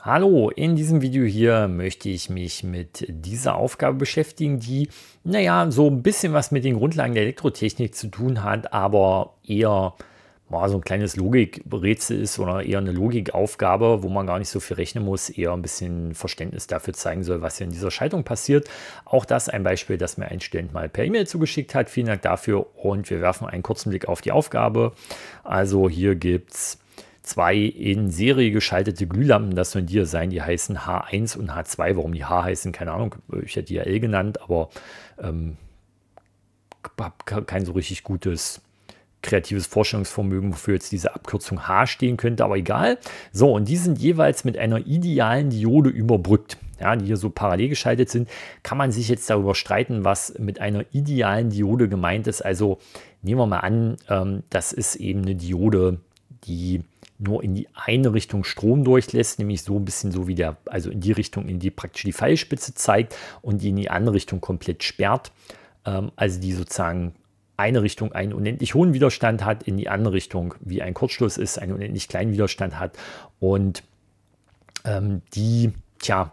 Hallo, in diesem Video hier möchte ich mich mit dieser Aufgabe beschäftigen, die, naja, so ein bisschen was mit den Grundlagen der Elektrotechnik zu tun hat, aber eher boah, so ein kleines Logikrätsel ist oder eher eine Logikaufgabe, wo man gar nicht so viel rechnen muss, eher ein bisschen Verständnis dafür zeigen soll, was hier in dieser Schaltung passiert. Auch das ein Beispiel, das mir ein Student mal per E-Mail zugeschickt hat. Vielen Dank dafür und wir werfen einen kurzen Blick auf die Aufgabe. Also hier gibt es zwei in Serie geschaltete Glühlampen, das sollen die ja sein, die heißen H1 und H2. Warum die H heißen, keine Ahnung. Ich hätte die ja L genannt, aber ähm, habe kein so richtig gutes kreatives Vorstellungsvermögen, wofür jetzt diese Abkürzung H stehen könnte, aber egal. So, und die sind jeweils mit einer idealen Diode überbrückt. Ja, die hier so parallel geschaltet sind, kann man sich jetzt darüber streiten, was mit einer idealen Diode gemeint ist. Also nehmen wir mal an, ähm, das ist eben eine Diode, die nur in die eine Richtung Strom durchlässt, nämlich so ein bisschen so wie der, also in die Richtung, in die praktisch die Pfeilspitze zeigt und die in die andere Richtung komplett sperrt. Ähm, also die sozusagen eine Richtung einen unendlich hohen Widerstand hat, in die andere Richtung wie ein Kurzschluss ist, einen unendlich kleinen Widerstand hat und ähm, die, tja,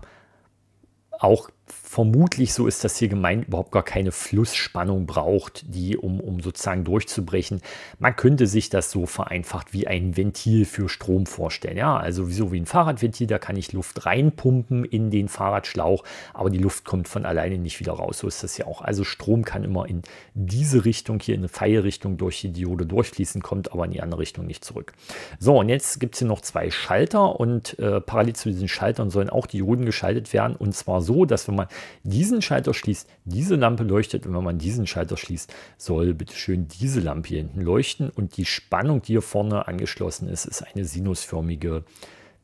auch vermutlich, so ist das hier gemeint, überhaupt gar keine Flussspannung braucht, die, um, um sozusagen durchzubrechen. Man könnte sich das so vereinfacht wie ein Ventil für Strom vorstellen. Ja, also so wie ein Fahrradventil, da kann ich Luft reinpumpen in den Fahrradschlauch, aber die Luft kommt von alleine nicht wieder raus. So ist das ja auch. Also Strom kann immer in diese Richtung, hier in eine Pfeilrichtung durch die Diode durchfließen, kommt aber in die andere Richtung nicht zurück. So, und jetzt gibt es hier noch zwei Schalter und äh, parallel zu diesen Schaltern sollen auch Dioden geschaltet werden und zwar so, dass wenn wenn man diesen Schalter schließt, diese Lampe leuchtet und wenn man diesen Schalter schließt, soll bitte schön diese Lampe hier hinten leuchten und die Spannung, die hier vorne angeschlossen ist, ist eine sinusförmige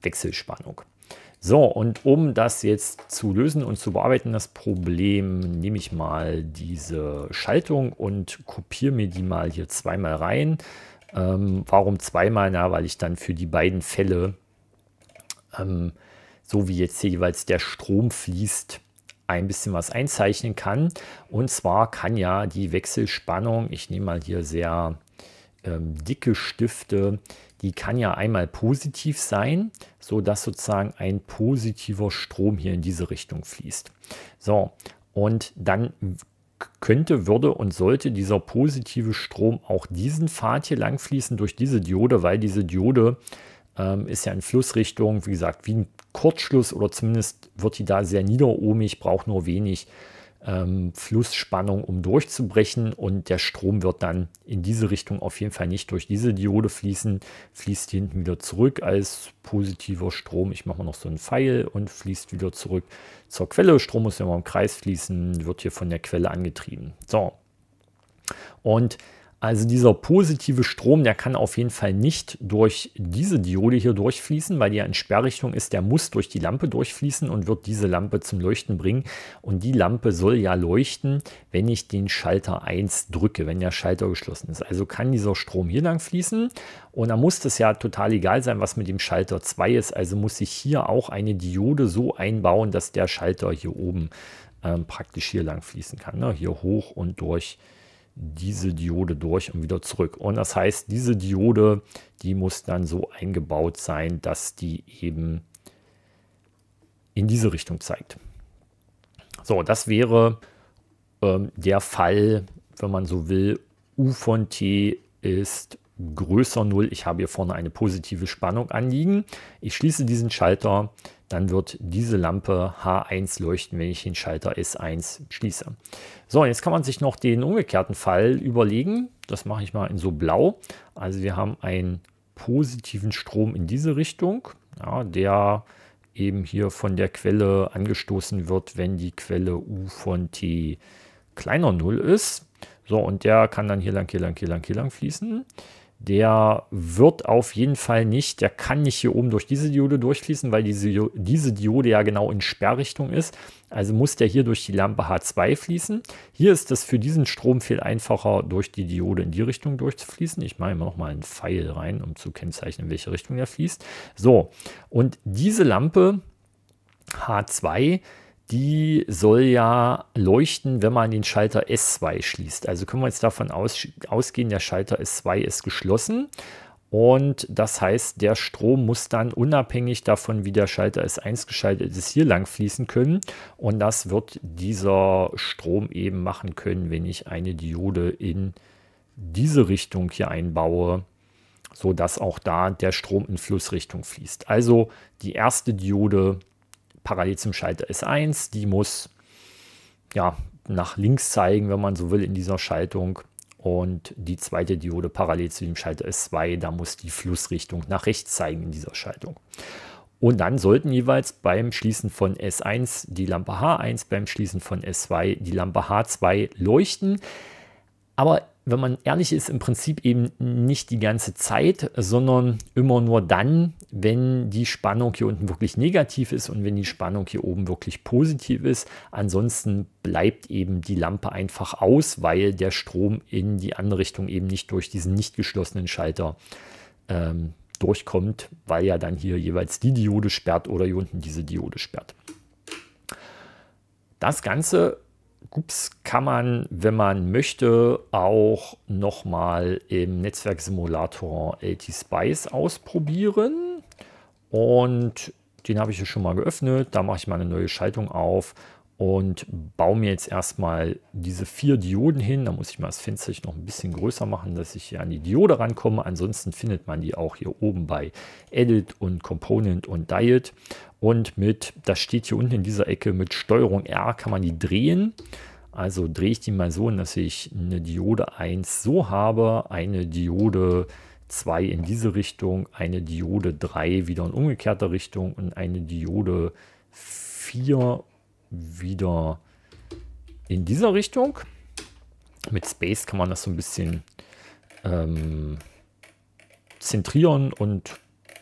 Wechselspannung. So, und um das jetzt zu lösen und zu bearbeiten, das Problem, nehme ich mal diese Schaltung und kopiere mir die mal hier zweimal rein. Ähm, warum zweimal? Na, weil ich dann für die beiden Fälle, ähm, so wie jetzt hier jeweils der Strom fließt, ein bisschen was einzeichnen kann. Und zwar kann ja die Wechselspannung, ich nehme mal hier sehr ähm, dicke Stifte, die kann ja einmal positiv sein, so dass sozusagen ein positiver Strom hier in diese Richtung fließt. So, und dann könnte, würde und sollte dieser positive Strom auch diesen Pfad hier lang fließen durch diese Diode, weil diese Diode ähm, ist ja in Flussrichtung, wie gesagt, wie ein Kurzschluss oder zumindest wird die da sehr niederohmig, braucht nur wenig ähm, Flussspannung, um durchzubrechen und der Strom wird dann in diese Richtung auf jeden Fall nicht durch diese Diode fließen, fließt hinten wieder zurück als positiver Strom. Ich mache mal noch so einen Pfeil und fließt wieder zurück zur Quelle. Strom muss ja mal im Kreis fließen, wird hier von der Quelle angetrieben. So. Und also dieser positive Strom, der kann auf jeden Fall nicht durch diese Diode hier durchfließen, weil die ja in Sperrrichtung ist. Der muss durch die Lampe durchfließen und wird diese Lampe zum Leuchten bringen. Und die Lampe soll ja leuchten, wenn ich den Schalter 1 drücke, wenn der Schalter geschlossen ist. Also kann dieser Strom hier lang fließen. Und da muss es ja total egal sein, was mit dem Schalter 2 ist. Also muss ich hier auch eine Diode so einbauen, dass der Schalter hier oben ähm, praktisch hier lang fließen kann. Ne? Hier hoch und durch diese Diode durch und wieder zurück. Und das heißt, diese Diode, die muss dann so eingebaut sein, dass die eben in diese Richtung zeigt. So, das wäre ähm, der Fall, wenn man so will, U von T ist größer 0. Ich habe hier vorne eine positive Spannung anliegen. Ich schließe diesen Schalter, dann wird diese Lampe H1 leuchten, wenn ich den Schalter S1 schließe. So, jetzt kann man sich noch den umgekehrten Fall überlegen. Das mache ich mal in so blau. Also wir haben einen positiven Strom in diese Richtung, ja, der eben hier von der Quelle angestoßen wird, wenn die Quelle U von T kleiner 0 ist. So, und der kann dann hier lang, hier lang, hier lang, hier lang fließen der wird auf jeden Fall nicht, der kann nicht hier oben durch diese Diode durchfließen, weil diese, diese Diode ja genau in Sperrrichtung ist. Also muss der hier durch die Lampe H2 fließen. Hier ist es für diesen Strom viel einfacher, durch die Diode in die Richtung durchzufließen. Ich mache immer noch mal einen Pfeil rein, um zu kennzeichnen, in welche Richtung er fließt. So, und diese Lampe H2 die soll ja leuchten, wenn man den Schalter S2 schließt. Also können wir jetzt davon aus, ausgehen, der Schalter S2 ist geschlossen. Und das heißt, der Strom muss dann unabhängig davon, wie der Schalter S1 geschaltet ist, hier lang fließen können. Und das wird dieser Strom eben machen können, wenn ich eine Diode in diese Richtung hier einbaue, sodass auch da der Strom in Flussrichtung fließt. Also die erste Diode parallel zum Schalter S1. Die muss ja, nach links zeigen, wenn man so will, in dieser Schaltung. Und die zweite Diode parallel zu dem Schalter S2, da muss die Flussrichtung nach rechts zeigen in dieser Schaltung. Und dann sollten jeweils beim Schließen von S1 die Lampe H1, beim Schließen von S2 die Lampe H2 leuchten. Aber wenn man ehrlich ist, im Prinzip eben nicht die ganze Zeit, sondern immer nur dann, wenn die Spannung hier unten wirklich negativ ist und wenn die Spannung hier oben wirklich positiv ist. Ansonsten bleibt eben die Lampe einfach aus, weil der Strom in die andere Richtung eben nicht durch diesen nicht geschlossenen Schalter ähm, durchkommt, weil ja dann hier jeweils die Diode sperrt oder hier unten diese Diode sperrt. Das Ganze GUPS kann man, wenn man möchte, auch nochmal im Netzwerksimulator Spice ausprobieren. Und den habe ich hier schon mal geöffnet. Da mache ich mal eine neue Schaltung auf und baue mir jetzt erstmal diese vier Dioden hin. Da muss ich mal das Fenster noch ein bisschen größer machen, dass ich hier an die Diode rankomme. Ansonsten findet man die auch hier oben bei Edit und Component und Diet. Und mit, das steht hier unten in dieser Ecke, mit Steuerung R kann man die drehen. Also drehe ich die mal so, dass ich eine Diode 1 so habe, eine Diode 2 in diese Richtung, eine Diode 3 wieder in umgekehrter Richtung und eine Diode 4 wieder in dieser Richtung. Mit Space kann man das so ein bisschen ähm, zentrieren und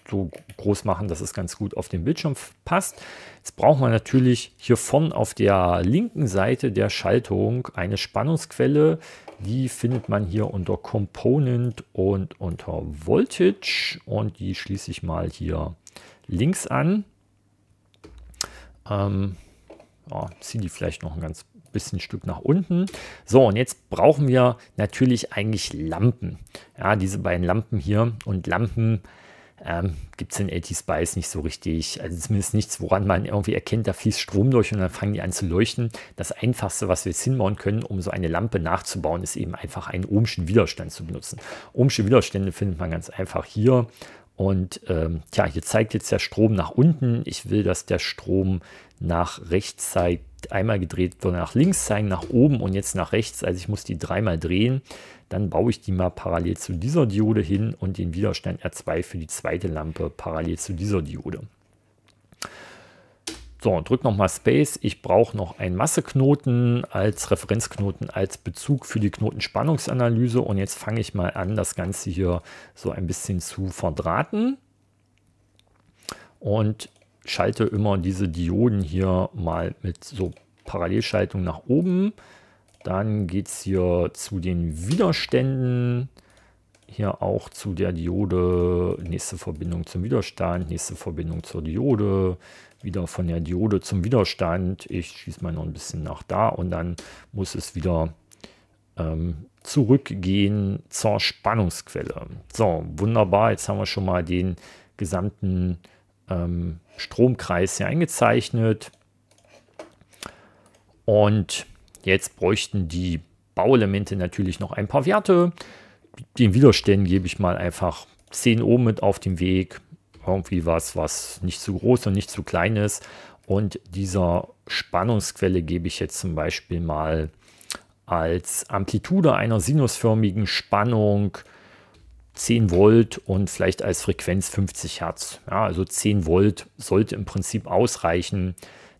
so groß machen, dass es ganz gut auf den Bildschirm passt. Jetzt braucht man natürlich hier vorne auf der linken Seite der Schaltung eine Spannungsquelle. Die findet man hier unter Component und unter Voltage und die schließe ich mal hier links an. Ähm, oh, ziehe die vielleicht noch ein ganz bisschen Stück nach unten. So, und jetzt brauchen wir natürlich eigentlich Lampen. Ja, diese beiden Lampen hier und Lampen ähm, gibt es in LT Spice nicht so richtig. Also zumindest nichts, woran man irgendwie erkennt, da fließt Strom durch und dann fangen die an zu leuchten. Das Einfachste, was wir jetzt hinbauen können, um so eine Lampe nachzubauen, ist eben einfach einen ohmschen Widerstand zu benutzen. Ohmsche Widerstände findet man ganz einfach hier und ähm, tja, hier zeigt jetzt der Strom nach unten. Ich will, dass der Strom nach rechts zeigt, einmal gedreht wird, nach links zeigen, nach oben und jetzt nach rechts. Also ich muss die dreimal drehen. Dann baue ich die mal parallel zu dieser Diode hin und den Widerstand R2 für die zweite Lampe parallel zu dieser Diode. So, drück nochmal Space. Ich brauche noch einen Masseknoten als Referenzknoten, als Bezug für die Knotenspannungsanalyse. Und jetzt fange ich mal an, das Ganze hier so ein bisschen zu verdrahten. Und schalte immer diese Dioden hier mal mit so Parallelschaltung nach oben. Dann geht es hier zu den Widerständen. Hier auch zu der Diode. Nächste Verbindung zum Widerstand, nächste Verbindung zur Diode wieder von der Diode zum Widerstand. Ich schieße mal noch ein bisschen nach da und dann muss es wieder ähm, zurückgehen zur Spannungsquelle. So, wunderbar. Jetzt haben wir schon mal den gesamten ähm, Stromkreis hier eingezeichnet. Und jetzt bräuchten die Bauelemente natürlich noch ein paar Werte. Den Widerständen gebe ich mal einfach 10 Ohm mit auf den Weg irgendwie was, was nicht zu groß und nicht zu klein ist. Und dieser Spannungsquelle gebe ich jetzt zum Beispiel mal als Amplitude einer sinusförmigen Spannung 10 Volt und vielleicht als Frequenz 50 Hertz. Ja, also 10 Volt sollte im Prinzip ausreichen,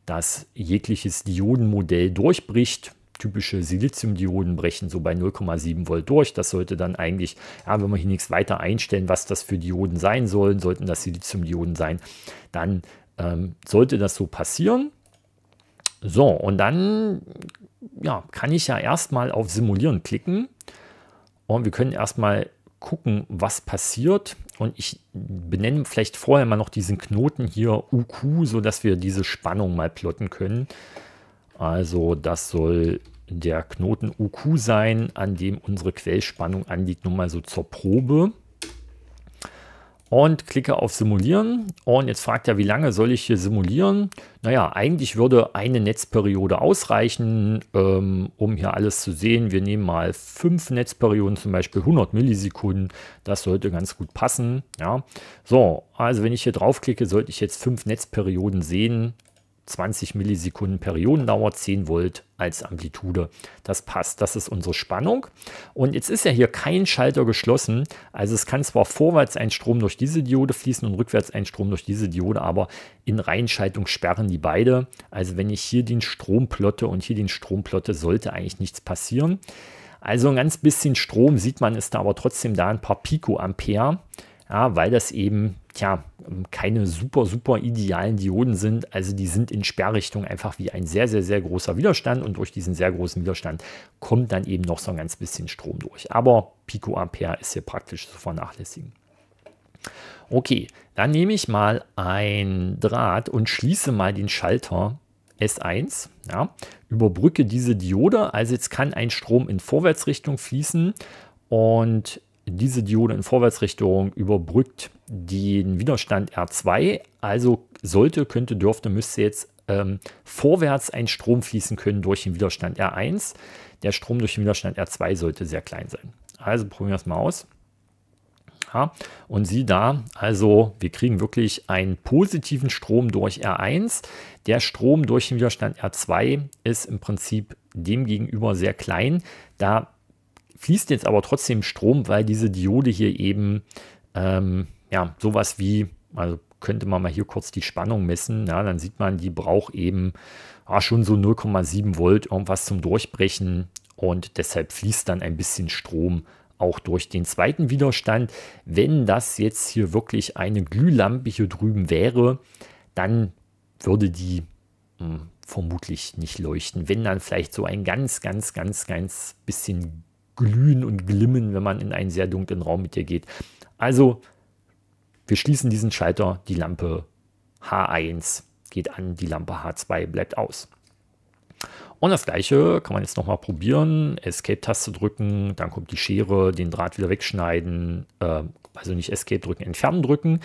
dass jegliches Diodenmodell durchbricht typische Siliziumdioden brechen so bei 0,7 Volt durch. Das sollte dann eigentlich, ja, wenn wir hier nichts weiter einstellen, was das für Dioden sein sollen, sollten das Siliziumdioden sein, dann ähm, sollte das so passieren. So, und dann ja, kann ich ja erstmal auf Simulieren klicken und wir können erstmal gucken, was passiert. Und ich benenne vielleicht vorher mal noch diesen Knoten hier UQ, sodass wir diese Spannung mal plotten können. Also das soll der Knoten UQ sein, an dem unsere Quellspannung anliegt, nun mal so zur Probe. Und klicke auf Simulieren. Und jetzt fragt er, wie lange soll ich hier simulieren? Naja, eigentlich würde eine Netzperiode ausreichen, ähm, um hier alles zu sehen. Wir nehmen mal fünf Netzperioden, zum Beispiel 100 Millisekunden. Das sollte ganz gut passen. Ja. So, also wenn ich hier draufklicke, sollte ich jetzt fünf Netzperioden sehen. 20 Millisekunden Periodendauer, 10 Volt als Amplitude. Das passt, das ist unsere Spannung. Und jetzt ist ja hier kein Schalter geschlossen, also es kann zwar vorwärts ein Strom durch diese Diode fließen und rückwärts ein Strom durch diese Diode, aber in Reihenschaltung sperren die beide. Also wenn ich hier den Strom plotte und hier den Strom plotte, sollte eigentlich nichts passieren. Also ein ganz bisschen Strom sieht man, ist da aber trotzdem da ein paar Picoampere, ja, weil das eben tja, keine super, super idealen Dioden sind. Also die sind in Sperrrichtung einfach wie ein sehr, sehr, sehr großer Widerstand und durch diesen sehr großen Widerstand kommt dann eben noch so ein ganz bisschen Strom durch. Aber Picoampere ist hier praktisch zu vernachlässigen. Okay, dann nehme ich mal ein Draht und schließe mal den Schalter S1, ja, überbrücke diese Diode, also jetzt kann ein Strom in Vorwärtsrichtung fließen und diese Diode in Vorwärtsrichtung überbrückt den Widerstand R2. Also sollte, könnte, dürfte, müsste jetzt ähm, vorwärts ein Strom fließen können durch den Widerstand R1. Der Strom durch den Widerstand R2 sollte sehr klein sein. Also probieren wir es mal aus. Ja, und sieh da, also wir kriegen wirklich einen positiven Strom durch R1. Der Strom durch den Widerstand R2 ist im Prinzip demgegenüber sehr klein. Da fließt jetzt aber trotzdem Strom, weil diese Diode hier eben ähm, ja, sowas wie, also könnte man mal hier kurz die Spannung messen, ja, dann sieht man, die braucht eben ah, schon so 0,7 Volt irgendwas zum Durchbrechen und deshalb fließt dann ein bisschen Strom auch durch den zweiten Widerstand. Wenn das jetzt hier wirklich eine Glühlampe hier drüben wäre, dann würde die mh, hm, vermutlich nicht leuchten. Wenn dann vielleicht so ein ganz, ganz, ganz, ganz bisschen glühen und glimmen, wenn man in einen sehr dunklen Raum mit dir geht. Also wir schließen diesen Schalter, die Lampe H1 geht an, die Lampe H2 bleibt aus. Und das gleiche kann man jetzt nochmal probieren. Escape-Taste drücken, dann kommt die Schere, den Draht wieder wegschneiden, äh, also nicht Escape drücken, entfernen drücken.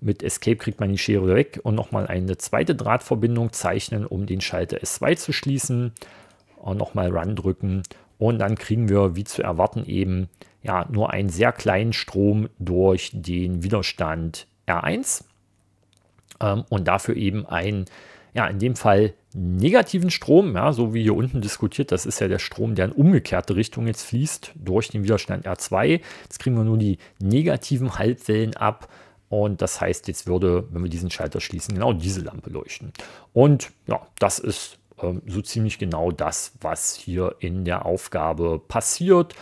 Mit Escape kriegt man die Schere weg und nochmal eine zweite Drahtverbindung zeichnen, um den Schalter S2 zu schließen. Und nochmal Run drücken und dann kriegen wir, wie zu erwarten, eben ja, nur einen sehr kleinen Strom durch den Widerstand R1 ähm, und dafür eben einen, ja, in dem Fall negativen Strom, ja, so wie hier unten diskutiert, das ist ja der Strom, der in umgekehrte Richtung jetzt fließt durch den Widerstand R2. Jetzt kriegen wir nur die negativen Halbwellen ab. Und das heißt, jetzt würde, wenn wir diesen Schalter schließen, genau diese Lampe leuchten. Und ja, das ist ähm, so ziemlich genau das, was hier in der Aufgabe passiert.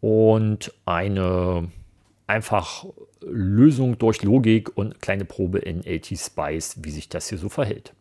Und eine einfach Lösung durch Logik und kleine Probe in AT Spice, wie sich das hier so verhält.